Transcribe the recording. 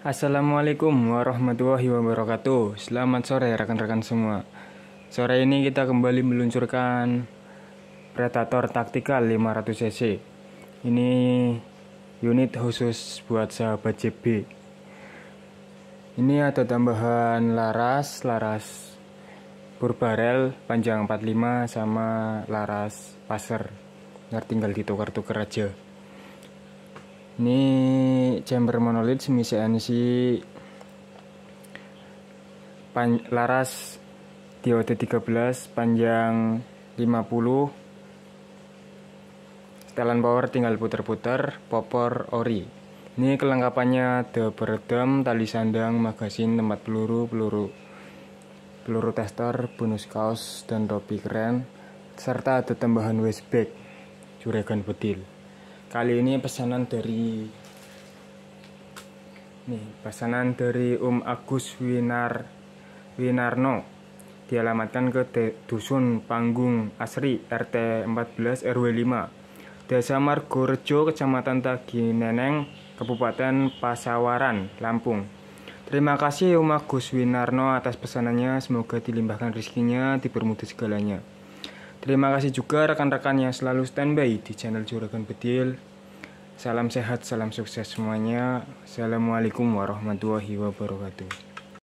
Assalamualaikum warahmatullahi wabarakatuh Selamat sore rekan-rekan semua Sore ini kita kembali meluncurkan Predator Taktikal 500cc Ini unit khusus buat sahabat JB Ini ada tambahan laras Laras burbarel panjang 45 sama laras paser. tinggal ditukar-tukar aja Ini chamber monolith semi si pan, laras diode 13 panjang 50 setelan power tinggal putar-putar popor ori ini kelengkapannya the berdam tali sandang magasin tempat peluru peluru peluru tester bonus kaos dan topi keren serta ada tambahan waist bag juragan bedil kali ini pesanan dari Nih, pesanan dari Um Agus Winar Winarno dialamatkan ke De, Dusun Panggung Asri RT 14 RW 5 Desa Margorejo Kecamatan Tagineneng Kabupaten Pasawaran Lampung Terima kasih Um Agus Winarno atas pesanannya semoga dilimpahkan rezekinya dipermudah segalanya Terima kasih juga rekan-rekan yang selalu standby di channel Juragan Bedil Salam sehat, salam sukses semuanya. Assalamualaikum warahmatullahi wabarakatuh.